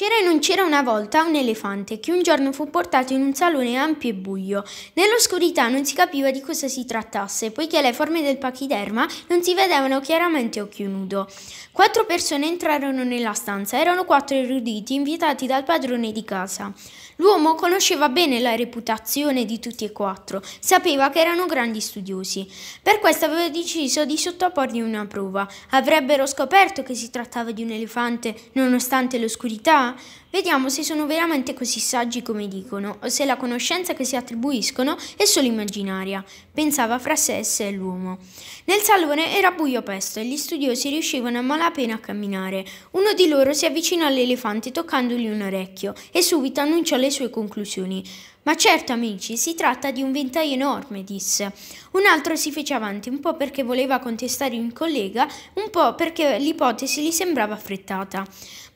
C'era e non c'era una volta un elefante che un giorno fu portato in un salone ampio e buio. Nell'oscurità non si capiva di cosa si trattasse, poiché le forme del pachiderma non si vedevano chiaramente a occhio nudo. Quattro persone entrarono nella stanza, erano quattro eruditi invitati dal padrone di casa. L'uomo conosceva bene la reputazione di tutti e quattro, sapeva che erano grandi studiosi. Per questo aveva deciso di sottoporgli una prova. Avrebbero scoperto che si trattava di un elefante, nonostante l'oscurità vediamo se sono veramente così saggi come dicono o se la conoscenza che si attribuiscono è solo immaginaria, pensava fra sé e sé l'uomo. Nel salone era buio pesto e gli studiosi riuscivano a malapena a camminare. Uno di loro si avvicinò all'elefante toccandogli un orecchio e subito annunciò le sue conclusioni. Ma certo, amici, si tratta di un ventaglio enorme, disse. Un altro si fece avanti, un po' perché voleva contestare un collega, un po' perché l'ipotesi gli sembrava affrettata.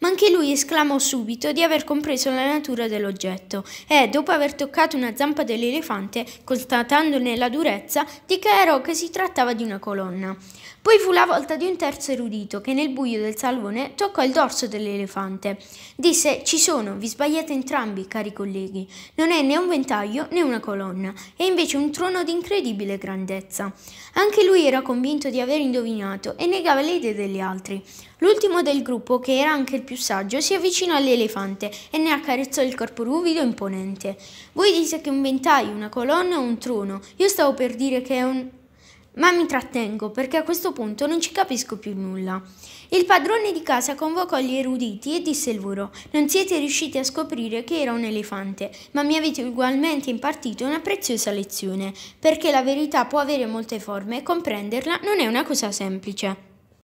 Ma anche lui esclamò subito di aver compreso la natura dell'oggetto e, dopo aver toccato una zampa dell'elefante, constatandone la durezza, dichiarò che si trattava di una colonna. Poi fu la volta di un terzo erudito che nel buio del salone toccò il dorso dell'elefante. Disse: Ci sono, vi sbagliate entrambi, cari colleghi. Non è né un ventaglio né una colonna, e invece un trono di incredibile grandezza. Anche lui era convinto di aver indovinato e negava le idee degli altri. L'ultimo del gruppo, che era anche il più saggio, si avvicinò all'elefante e ne accarezzò il corpo ruvido e imponente. Voi dite che un ventaglio, una colonna o un trono. Io stavo per dire che è un ma mi trattengo perché a questo punto non ci capisco più nulla. Il padrone di casa convocò gli eruditi e disse loro: Non siete riusciti a scoprire che era un elefante, ma mi avete ugualmente impartito una preziosa lezione, perché la verità può avere molte forme e comprenderla non è una cosa semplice.